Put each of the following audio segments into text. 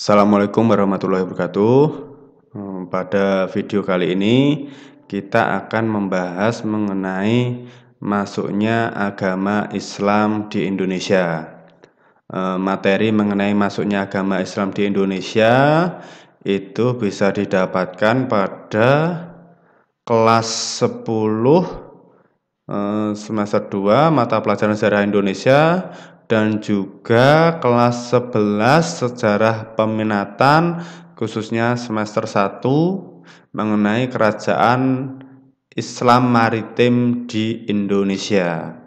Assalamualaikum warahmatullahi wabarakatuh. Hmm, pada video kali ini kita akan membahas mengenai masuknya agama Islam di Indonesia. Eh, materi mengenai masuknya agama Islam di Indonesia itu bisa didapatkan pada kelas 10 eh, semester 2 mata pelajaran sejarah Indonesia dan juga kelas 11 sejarah peminatan khususnya semester 1 mengenai kerajaan Islam maritim di Indonesia.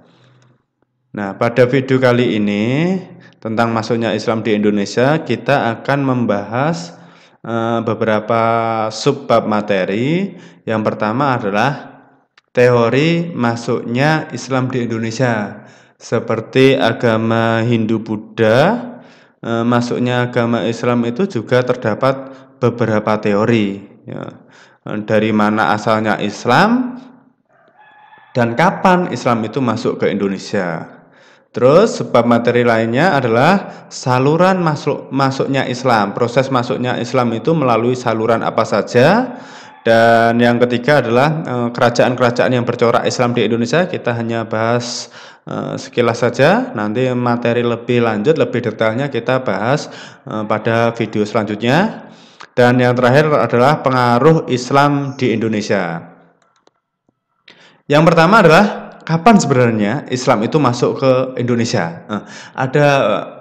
Nah, pada video kali ini tentang masuknya Islam di Indonesia, kita akan membahas e, beberapa subbab materi. Yang pertama adalah teori masuknya Islam di Indonesia seperti agama Hindu Buddha e, masuknya agama Islam itu juga terdapat beberapa teori ya. E, dari mana asalnya Islam dan kapan Islam itu masuk ke Indonesia terus sebab materi lainnya adalah saluran masuk masuknya Islam proses masuknya Islam itu melalui saluran apa saja dan yang ketiga adalah eh, kerajaan-kerajaan yang bercorak Islam di Indonesia. Kita hanya bahas eh, sekilas saja. Nanti materi lebih lanjut, lebih detailnya kita bahas eh, pada video selanjutnya. Dan yang terakhir adalah pengaruh Islam di Indonesia. Yang pertama adalah kapan sebenarnya Islam itu masuk ke Indonesia? Ada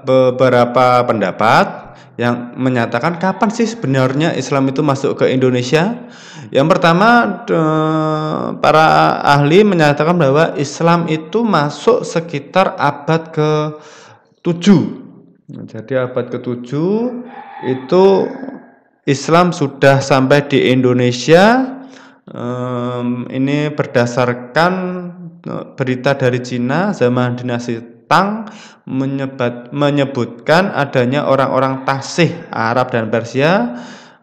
beberapa pendapat yang menyatakan kapan sih sebenarnya Islam itu masuk ke Indonesia. Yang pertama para ahli menyatakan bahwa Islam itu masuk sekitar abad ke-7. Jadi abad ke-7 itu Islam sudah sampai di Indonesia. ini berdasarkan e, berita dari Cina zaman dinasti tentang menyebat, menyebutkan adanya orang-orang Tasih Arab dan Persia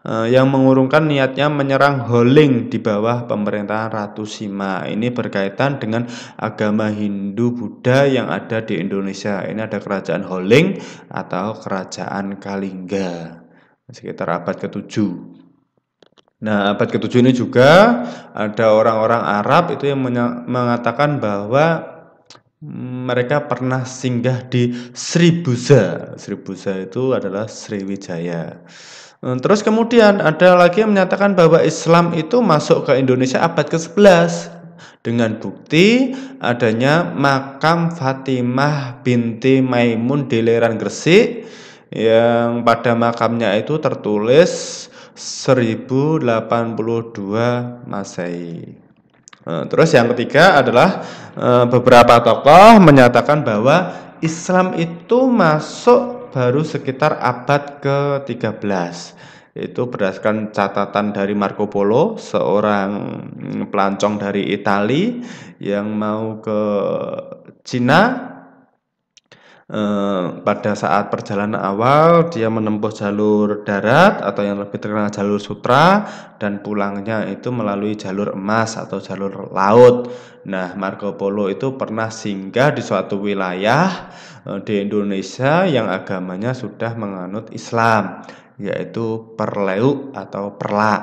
eh, yang mengurungkan niatnya menyerang Holing di bawah pemerintahan Ratu Sima. Ini berkaitan dengan agama Hindu Buddha yang ada di Indonesia. Ini ada kerajaan Holing atau kerajaan Kalingga sekitar abad ke-7. Nah, abad ke-7 ini juga ada orang-orang Arab itu yang mengatakan bahwa mereka pernah singgah di Sribuza. Sribuza itu adalah Sriwijaya. Hmm, terus kemudian ada lagi yang menyatakan bahwa Islam itu masuk ke Indonesia abad ke-11 dengan bukti adanya makam Fatimah binti Maimun di Leran Gresik yang pada makamnya itu tertulis 1082 Masehi. Eh, terus yang ketiga adalah eh, beberapa tokoh menyatakan bahwa Islam itu masuk baru sekitar abad ke-13 itu berdasarkan catatan dari Marco Polo, seorang mm, pelancong dari Italia yang mau ke Cina Eh, pada saat perjalanan awal dia menempuh jalur darat atau yang lebih terkenal jalur sutra dan pulangnya itu melalui jalur emas atau jalur laut. Nah, Marco Polo itu pernah singgah di suatu wilayah eh, di Indonesia yang agamanya sudah menganut Islam, yaitu Perleu atau Perla.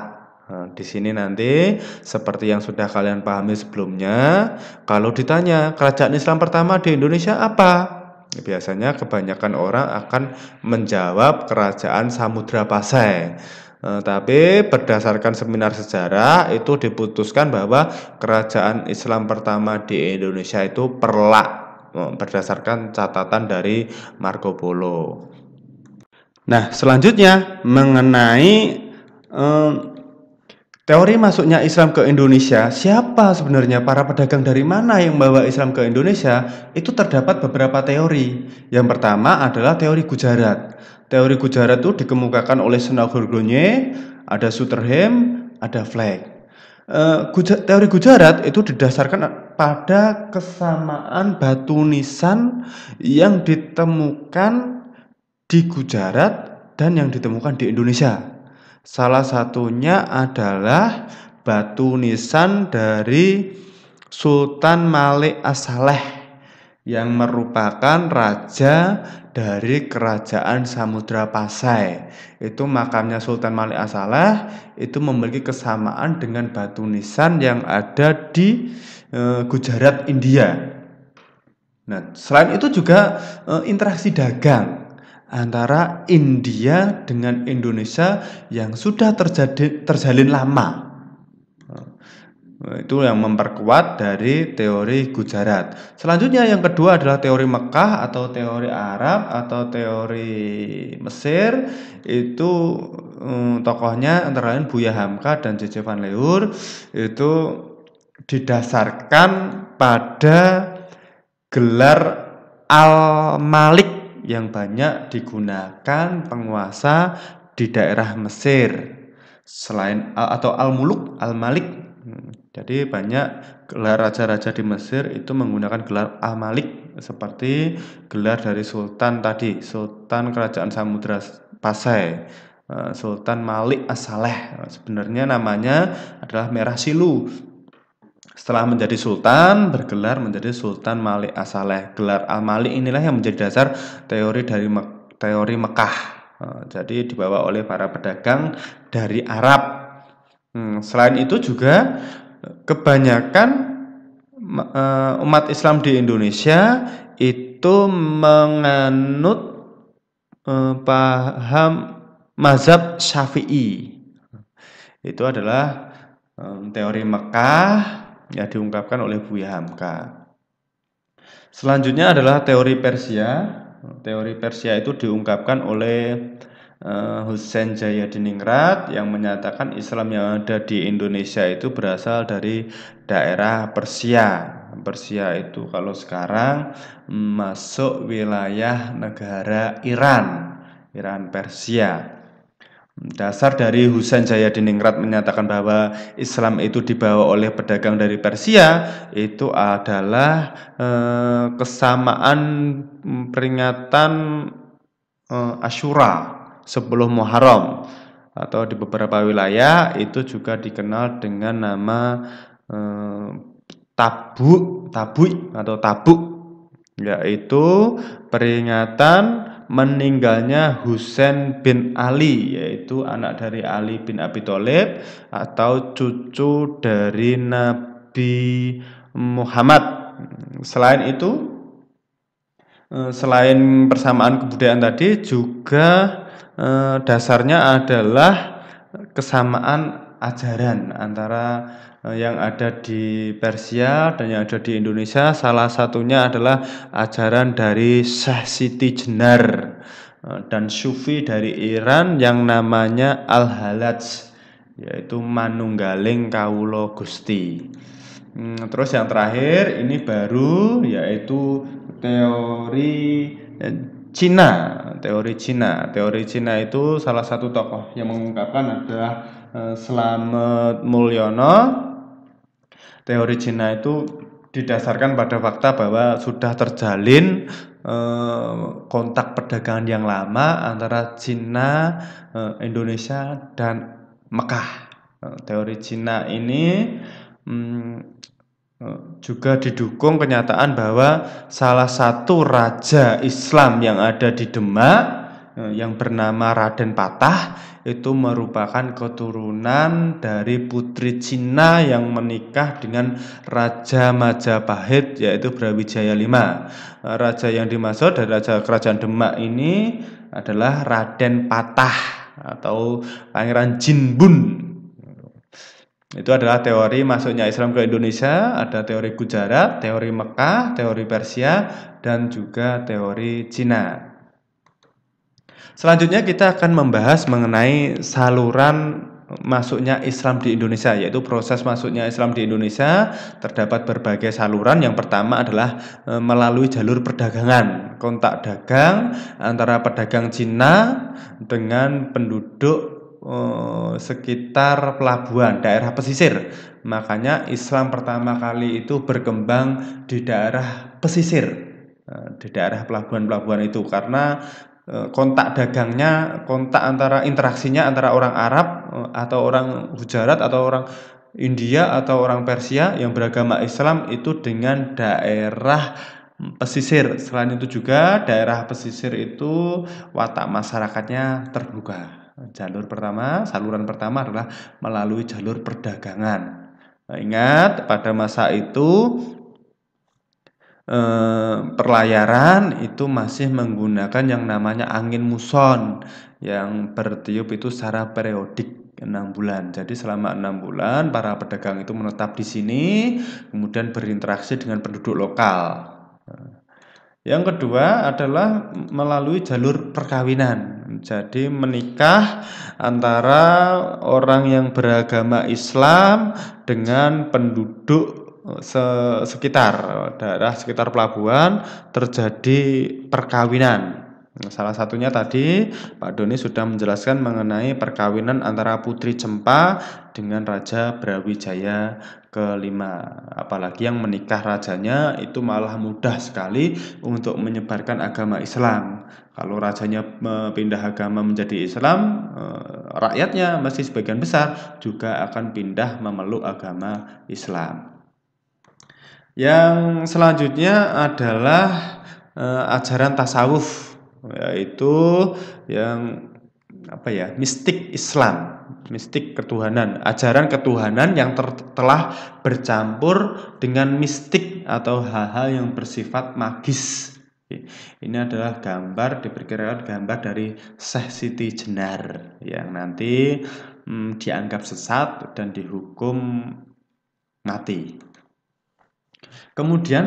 Nah, di sini nanti seperti yang sudah kalian pahami sebelumnya, kalau ditanya kerajaan Islam pertama di Indonesia apa? Biasanya kebanyakan orang akan menjawab kerajaan Samudra Pasai. Eh, tapi berdasarkan seminar sejarah itu diputuskan bahwa kerajaan Islam pertama di Indonesia itu Perlak eh, berdasarkan catatan dari Marco Polo. Nah, selanjutnya mengenai eh, Teori masuknya Islam ke Indonesia, siapa sebenarnya para pedagang dari mana yang membawa Islam ke Indonesia? Itu terdapat beberapa teori. Yang pertama adalah teori Gujarat. Teori Gujarat itu dikemukakan oleh Senagur Gronye, ada Suterhem, ada Flag. Eh, teori Gujarat itu didasarkan pada kesamaan batu nisan yang ditemukan di Gujarat dan yang ditemukan di Indonesia. Salah satunya adalah batu nisan dari Sultan Malik Asaleh yang merupakan raja dari kerajaan Samudra Pasai. Itu makamnya Sultan Malik Asaleh itu memiliki kesamaan dengan batu nisan yang ada di e, Gujarat India. Nah, selain itu juga e, interaksi dagang antara India dengan Indonesia yang sudah terjadi, terjalin lama. Itu yang memperkuat dari teori Gujarat. Selanjutnya yang kedua adalah teori Mekah atau teori Arab atau teori Mesir. Itu um, tokohnya antara lain Buya Hamka dan J.J. Van Leur itu didasarkan pada gelar Al-Malik yang banyak digunakan penguasa di daerah Mesir selain atau Al-Muluk, Al-Malik. Hmm, jadi banyak gelar raja-raja di Mesir itu menggunakan gelar Al-Malik seperti gelar dari sultan tadi, sultan kerajaan Samudra Pasai. Eh, sultan Malik as Sebenarnya namanya adalah Merah Silu, setelah menjadi sultan, bergelar menjadi Sultan Malik Asaleh. Gelar Al-Malik inilah yang menjadi dasar teori dari Me teori Mekah. Eh, jadi dibawa oleh para pedagang dari Arab. Hmm, selain itu juga eh, kebanyakan eh, umat Islam di Indonesia itu menganut paham mazhab Syafi'i. Itu adalah teori Mekah Ya diungkapkan oleh Buya Hamka. Selanjutnya adalah teori Persia. Teori Persia itu diungkapkan oleh uh, Hussein Jaya Diningrat yang menyatakan Islam yang ada di Indonesia itu berasal dari daerah Persia. Persia itu kalau sekarang mm, masuk wilayah negara Iran, Iran Persia. Dasar dari Husain Jaya Ningrat menyatakan bahwa Islam itu dibawa oleh pedagang dari Persia itu adalah eh, kesamaan peringatan eh, Ashura sebelum Muharram atau di beberapa wilayah itu juga dikenal dengan nama eh, tabuk tabuk atau tabuk yaitu peringatan meninggalnya Husain bin Ali yaitu anak dari Ali bin Abi Thalib atau cucu dari Nabi Muhammad. Selain itu eh, selain persamaan kebudayaan tadi juga eh, dasarnya adalah kesamaan ajaran antara Eh, yang ada di Persia dan yang ada di Indonesia salah satunya adalah ajaran dari Syekh Siti Jenar eh, dan Sufi dari Iran yang namanya Al-Halaj yaitu Manunggaling Kaulo Gusti hmm, terus yang terakhir ini baru yaitu teori eh, Cina teori Cina teori Cina itu salah satu tokoh yang mengungkapkan adalah Slamet Mulyono teori Cina itu didasarkan pada fakta bahwa sudah terjalin eh, kontak perdagangan yang lama antara Cina, eh, Indonesia dan Mekah. Eh, teori Cina ini mm, juga didukung kenyataan bahwa salah satu raja Islam yang ada di Demak Eh, yang bernama Raden Patah itu merupakan keturunan dari putri Cina yang menikah dengan Raja Majapahit yaitu Brawijaya V. Eh, raja yang dimaksud dari Raja Kerajaan Demak ini adalah Raden Patah atau Pangeran Jinbun itu adalah teori masuknya Islam ke Indonesia, ada teori Gujarat, teori Mekah, teori Persia, dan juga teori Cina. Selanjutnya kita akan membahas mengenai saluran masuknya Islam di Indonesia yaitu proses masuknya Islam di Indonesia terdapat berbagai saluran yang pertama adalah e, melalui jalur perdagangan kontak dagang antara pedagang Cina dengan penduduk e, sekitar pelabuhan daerah pesisir makanya Islam pertama kali itu berkembang di daerah pesisir e, di daerah pelabuhan-pelabuhan itu karena Eh, kontak dagangnya, kontak antara interaksinya antara orang Arab eh, atau orang Gujarat atau orang India atau orang Persia yang beragama Islam itu dengan daerah pesisir. Selain itu juga daerah pesisir itu watak masyarakatnya terbuka. Jalur pertama, saluran pertama adalah melalui jalur perdagangan. Nah, ingat pada masa itu Eh, perlayaran itu masih menggunakan yang namanya angin muson yang bertiup itu secara periodik enam bulan. Jadi selama enam bulan para pedagang itu menetap di sini, kemudian berinteraksi dengan penduduk lokal. Nah, yang kedua adalah melalui jalur perkawinan. Jadi menikah antara orang yang beragama Islam dengan penduduk se sekitar daerah sekitar pelabuhan terjadi perkawinan. Salah satunya tadi Pak Doni sudah menjelaskan mengenai perkawinan antara Putri Cempa dengan Raja Brawijaya kelima. Apalagi yang menikah rajanya itu malah mudah sekali untuk menyebarkan agama Islam. Kalau rajanya pindah agama menjadi Islam, e, rakyatnya masih sebagian besar juga akan pindah memeluk agama Islam. Yang selanjutnya adalah e, ajaran tasawuf yaitu yang apa ya mistik Islam mistik ketuhanan ajaran ketuhanan yang ter telah bercampur dengan mistik atau hal-hal yang bersifat magis ini adalah gambar diperkirakan gambar dari Syekh Siti Jenar yang nanti hmm, dianggap sesat dan dihukum mati Kemudian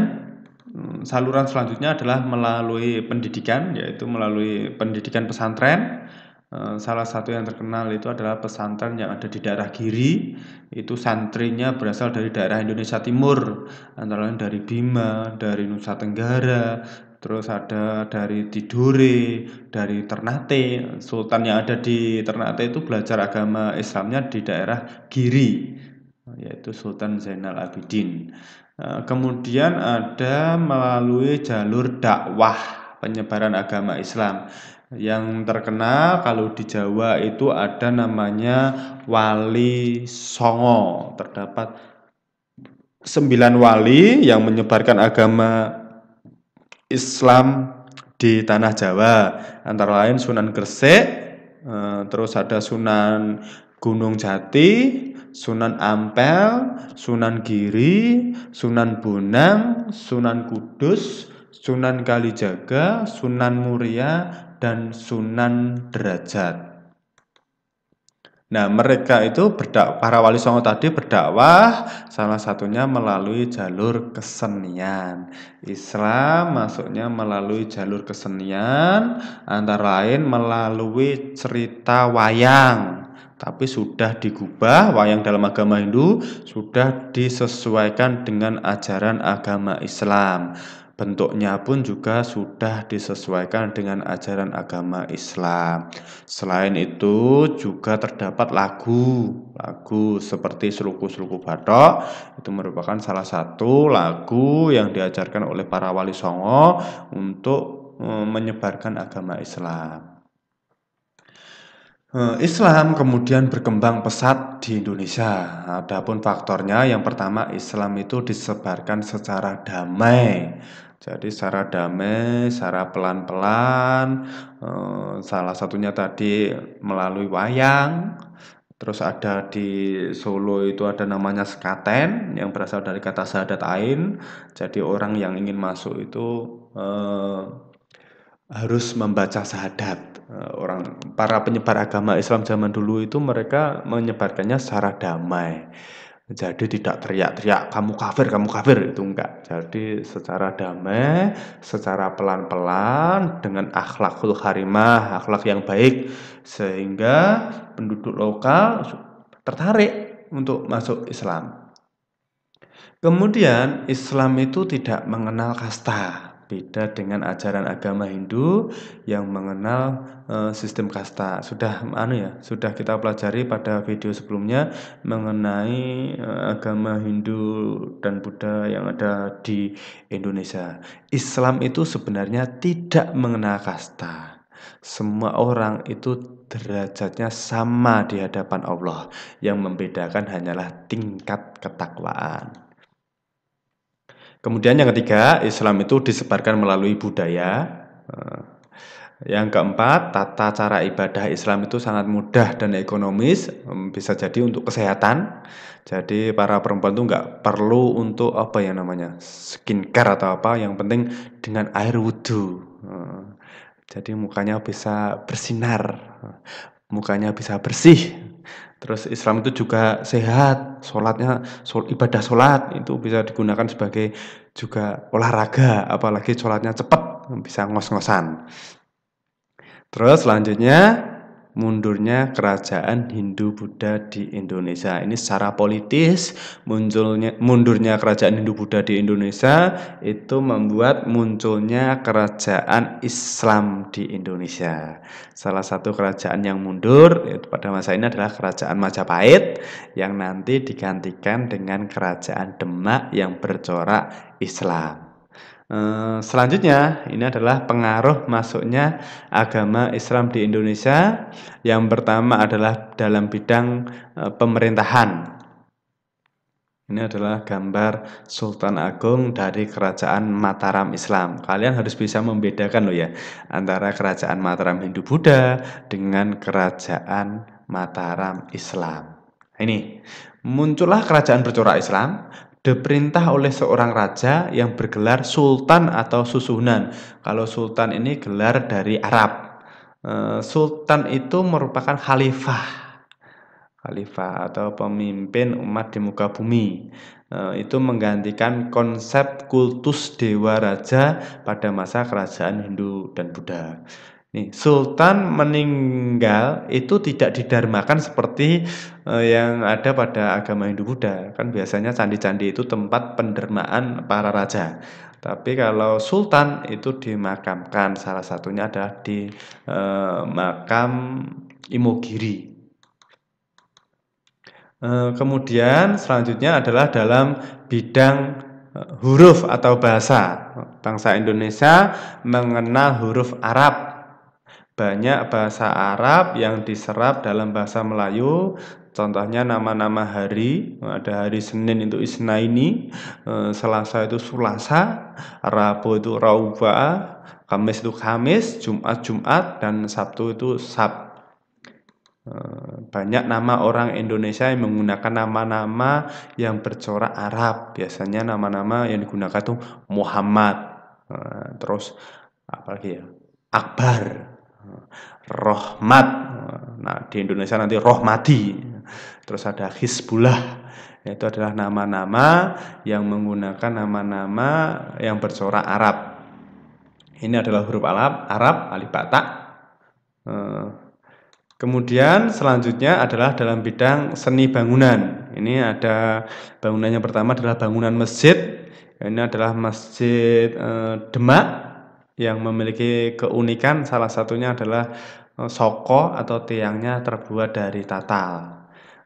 hmm, saluran selanjutnya adalah melalui pendidikan, yaitu melalui pendidikan pesantren. Eh, salah satu yang terkenal itu adalah pesantren yang ada di daerah Giri. Itu santrinya berasal dari daerah Indonesia Timur, antara lain dari Bima, dari Nusa Tenggara, terus ada dari Tidore, dari Ternate. Sultan yang ada di Ternate itu belajar agama Islamnya di daerah Giri, yaitu Sultan Zainal Abidin. Eh, kemudian ada melalui jalur dakwah penyebaran agama Islam. Yang terkenal kalau di Jawa itu ada namanya Wali Songo. Terdapat sembilan wali yang menyebarkan agama Islam di tanah Jawa. Antara lain Sunan Gresik, eh, terus ada Sunan Gunung Jati, Sunan Ampel, Sunan Giri, Sunan Bonang, Sunan Kudus, Sunan Kalijaga, Sunan Muria, dan Sunan Derajat. Nah, mereka itu berdak para wali songo tadi berdakwah salah satunya melalui jalur kesenian. Islam masuknya melalui jalur kesenian antara lain melalui cerita wayang tapi sudah digubah wayang dalam agama Hindu sudah disesuaikan dengan ajaran agama Islam bentuknya pun juga sudah disesuaikan dengan ajaran agama Islam. Selain itu juga terdapat lagu, lagu seperti seluku-seluku batok itu merupakan salah satu lagu yang diajarkan oleh para wali songo untuk eh, menyebarkan agama Islam. Eh, Islam kemudian berkembang pesat di Indonesia. Adapun faktornya, yang pertama Islam itu disebarkan secara damai. Jadi secara damai, secara pelan-pelan. Eh, salah satunya tadi melalui wayang. Terus ada di Solo itu ada namanya sekaten yang berasal dari kata sadat ain. Jadi orang yang ingin masuk itu eh, harus membaca sadat. Eh, orang para penyebar agama Islam zaman dulu itu mereka menyebarkannya secara damai. Jadi tidak teriak-teriak kamu kafir, kamu kafir itu enggak. Jadi secara damai, secara pelan-pelan dengan akhlakul harimah, akhlak yang baik sehingga penduduk lokal tertarik untuk masuk Islam. Kemudian Islam itu tidak mengenal kasta. Beda dengan ajaran agama Hindu yang mengenal e, sistem kasta. Sudah anu ya, sudah kita pelajari pada video sebelumnya mengenai e, agama Hindu dan Buddha yang ada di Indonesia. Islam itu sebenarnya tidak mengenal kasta. Semua orang itu derajatnya sama di hadapan Allah. Yang membedakan hanyalah tingkat ketakwaan. Kemudian yang ketiga, Islam itu disebarkan melalui budaya. Eh, yang keempat, tata cara ibadah Islam itu sangat mudah dan ekonomis, bisa jadi untuk kesehatan. Jadi para perempuan itu nggak perlu untuk apa ya namanya skincare atau apa, yang penting dengan air wudhu. Eh, jadi mukanya bisa bersinar, mukanya bisa bersih, Terus Islam itu juga sehat, sholatnya shol, ibadah sholat itu bisa digunakan sebagai juga olahraga, apalagi sholatnya cepat bisa ngos-ngosan. Terus selanjutnya mundurnya kerajaan Hindu-Buddha di Indonesia. Ini secara politis munculnya mundurnya kerajaan Hindu-Buddha di Indonesia itu membuat munculnya kerajaan Islam di Indonesia. Salah satu kerajaan yang mundur yaitu pada masa ini adalah kerajaan Majapahit yang nanti digantikan dengan kerajaan Demak yang bercorak Islam. Eh, selanjutnya, ini adalah pengaruh masuknya agama Islam di Indonesia. Yang pertama adalah dalam bidang eh, pemerintahan. Ini adalah gambar Sultan Agung dari Kerajaan Mataram Islam. Kalian harus bisa membedakan loh ya antara Kerajaan Mataram Hindu Buddha dengan Kerajaan Mataram Islam. Ini muncullah kerajaan bercorak Islam diperintah oleh seorang raja yang bergelar sultan atau susunan. Kalau sultan ini gelar dari Arab. Eh, sultan itu merupakan khalifah. Khalifah atau pemimpin umat di muka bumi eh, itu menggantikan konsep kultus dewa raja pada masa kerajaan Hindu dan Buddha. Nih, sultan meninggal itu tidak didarmakan seperti eh, yang ada pada agama Hindu Buddha. Kan biasanya candi-candi itu tempat pendermaan para raja. Tapi kalau sultan itu dimakamkan, salah satunya adalah di eh, makam Imogiri. Eh, kemudian selanjutnya adalah dalam bidang eh, huruf atau bahasa. Bangsa Indonesia mengenal huruf Arab banyak bahasa Arab yang diserap dalam bahasa Melayu, contohnya nama-nama hari ada hari Senin itu Isnaini eh, Selasa itu Sulasa Rabu itu Rauba Kamis itu Kamis Jumat Jumat dan Sabtu itu Sab eh, banyak nama orang Indonesia yang menggunakan nama-nama yang bercorak Arab biasanya nama-nama yang digunakan itu Muhammad eh, terus apalagi ya Akbar Rohmat. Nah, di Indonesia nanti Rohmati. Terus ada Hisbullah, Itu adalah nama-nama yang menggunakan nama-nama yang bercorak Arab. Ini adalah huruf Arab, Arab, alif eh, Kemudian selanjutnya adalah dalam bidang seni bangunan. Ini ada bangunan yang pertama adalah bangunan masjid. Ini adalah masjid eh, Demak yang memiliki keunikan salah satunya adalah eh, soko atau tiangnya terbuat dari tatal.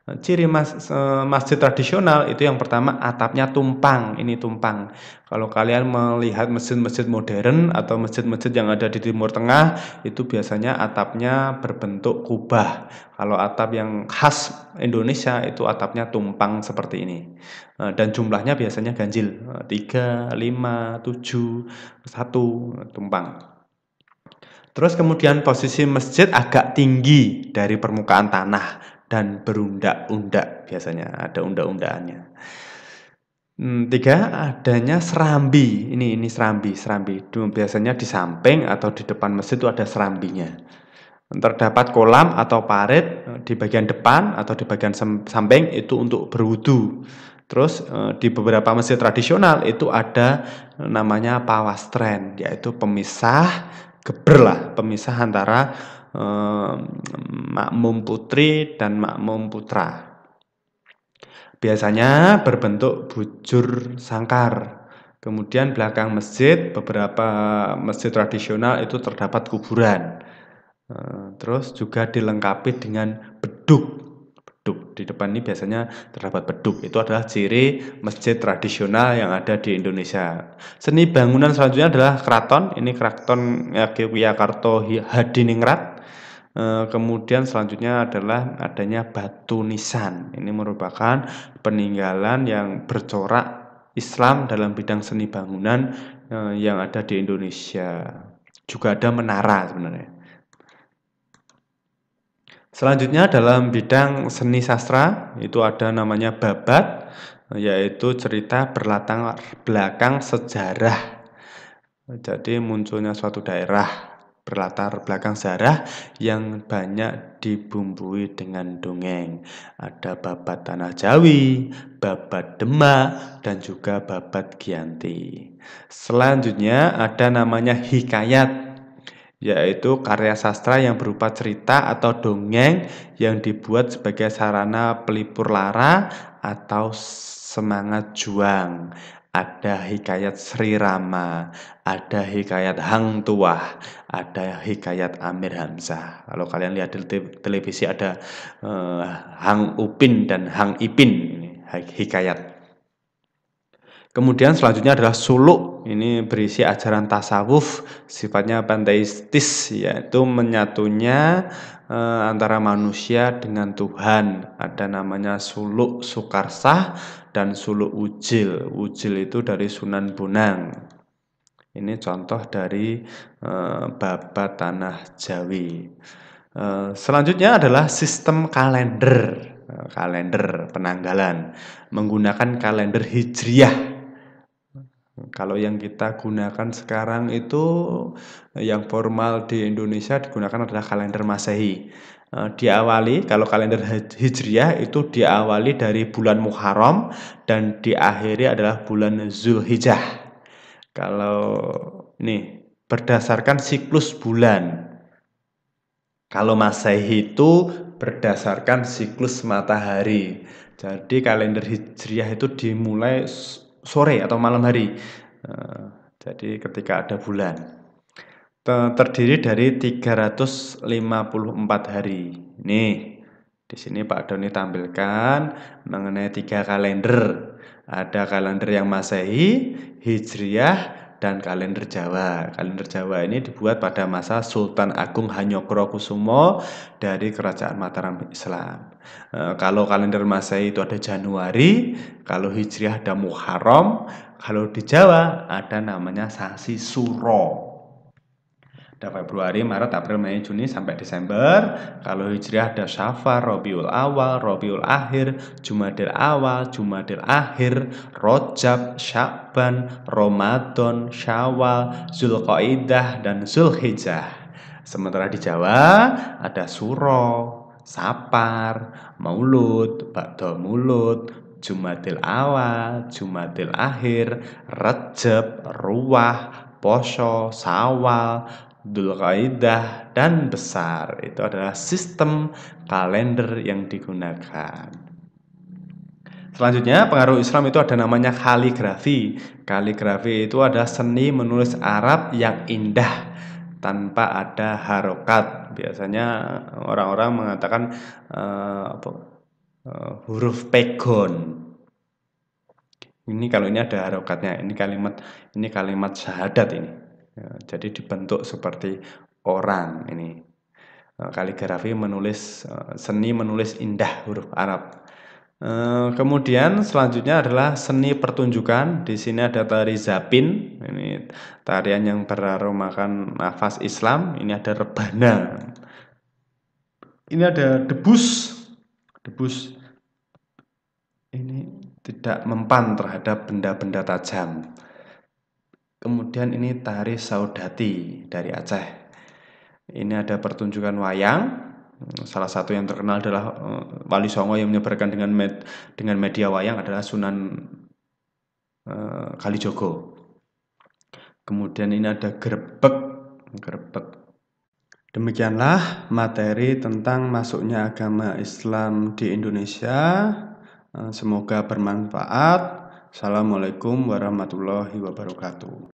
Ciri mas, eh, masjid tradisional itu yang pertama atapnya tumpang, ini tumpang. Kalau kalian melihat masjid-masjid modern atau masjid-masjid yang ada di Timur Tengah, itu biasanya atapnya berbentuk kubah. Kalau atap yang khas Indonesia itu atapnya tumpang seperti ini. Eh, dan jumlahnya biasanya ganjil, 3, 5, 7, 1 tumpang. Terus kemudian posisi masjid agak tinggi dari permukaan tanah dan berundak-undak biasanya ada undak undakannya Hmm, tiga adanya serambi ini ini serambi serambi biasanya di samping atau di depan masjid itu ada serambinya terdapat kolam atau parit eh, di bagian depan atau di bagian samping itu untuk berwudu. Terus eh, di beberapa masjid tradisional itu ada eh, namanya pawastren, yaitu pemisah geber lah, pemisah antara makmum putri dan makmum putra. Biasanya berbentuk bujur sangkar. Kemudian belakang masjid, beberapa masjid tradisional itu terdapat kuburan. Eh, terus juga dilengkapi dengan beduk beduk. Di depan ini biasanya terdapat beduk. Itu adalah ciri masjid tradisional yang ada di Indonesia. Seni bangunan selanjutnya adalah keraton. Ini keraton Yogyakarta ya, Hadiningrat. Eh, kemudian selanjutnya adalah adanya batu nisan. Ini merupakan peninggalan yang bercorak Islam dalam bidang seni bangunan eh, yang ada di Indonesia. Juga ada menara sebenarnya. Selanjutnya dalam bidang seni sastra itu ada namanya babat yaitu cerita berlatar belakang sejarah. Jadi munculnya suatu daerah berlatar belakang sejarah yang banyak dibumbui dengan dongeng. Ada babat Tanah Jawi, babat Demak, dan juga babat Giyanti. Selanjutnya ada namanya hikayat yaitu karya sastra yang berupa cerita atau dongeng yang dibuat sebagai sarana pelipur lara atau semangat juang. Ada hikayat Sri Rama, ada hikayat Hang Tuah, ada hikayat Amir Hamzah. Kalau kalian lihat di televisi ada uh, Hang Upin dan Hang Ipin hikayat Kemudian selanjutnya adalah suluk. Ini berisi ajaran tasawuf, sifatnya panteistis, yaitu menyatunya e, antara manusia dengan Tuhan. Ada namanya suluk sukarsah dan suluk ujil. Ujil itu dari Sunan Bunang. Ini contoh dari e, babat tanah Jawi. E, selanjutnya adalah sistem kalender. kalender penanggalan menggunakan kalender hijriah kalau yang kita gunakan sekarang itu yang formal di Indonesia digunakan adalah kalender Masehi. E, diawali kalau kalender Hijriah itu diawali dari bulan Muharram dan diakhiri adalah bulan Zulhijjah. Kalau nih berdasarkan siklus bulan. Kalau Masehi itu berdasarkan siklus matahari. Jadi kalender Hijriah itu dimulai sore atau malam hari. Eh, jadi ketika ada bulan terdiri dari 354 hari. Nih, di sini Pak Doni tampilkan mengenai tiga kalender. Ada kalender yang Masehi, Hijriyah dan kalender Jawa. Kalender Jawa ini dibuat pada masa Sultan Agung Hanyokro Kusumo dari Kerajaan Mataram Islam. E, kalau kalender Masehi itu ada Januari, kalau Hijriah ada Muharram, kalau di Jawa ada namanya Sasi Suro ada Februari, Maret, April, Mei, Juni sampai Desember. Kalau Hijriah ada Syafar, Robiul Awal, Robiul Akhir, Jumadil Awal, Jumadil Akhir, Rojab, Syaban, Ramadan, Syawal, Zulqaidah dan Zulhijjah. Sementara di Jawa ada Suro, Sapar, Maulud, Bakdo Mulud, Jumadil Awal, Jumadil Akhir, Rejab, Ruwah, Poso, Sawal, dulqaidah dan besar itu adalah sistem kalender yang digunakan. Selanjutnya, pengaruh Islam itu ada namanya kaligrafi. Kaligrafi itu adalah seni menulis Arab yang indah tanpa ada harokat. Biasanya orang-orang mengatakan uh, uh, huruf pegon. Ini kalau ini ada harokatnya, ini kalimat ini kalimat syahadat ini Ya, jadi dibentuk seperti orang ini eh, kaligrafi menulis eh, seni menulis indah huruf Arab eh, kemudian selanjutnya adalah seni pertunjukan di sini ada tari zapin ini tarian yang beraromakan nafas Islam ini ada rebana ini ada debus debus ini tidak mempan terhadap benda-benda tajam Kemudian ini tari saudati dari Aceh. Ini ada pertunjukan wayang. Salah satu yang terkenal adalah eh, Wali Songo yang menyebarkan dengan med, dengan media wayang adalah Sunan uh, Kalijogo. Kemudian ini ada gerbek, gerbek. Demikianlah materi tentang masuknya agama Islam di Indonesia. Eh, semoga bermanfaat. Assalamualaikum warahmatullahi wabarakatuh.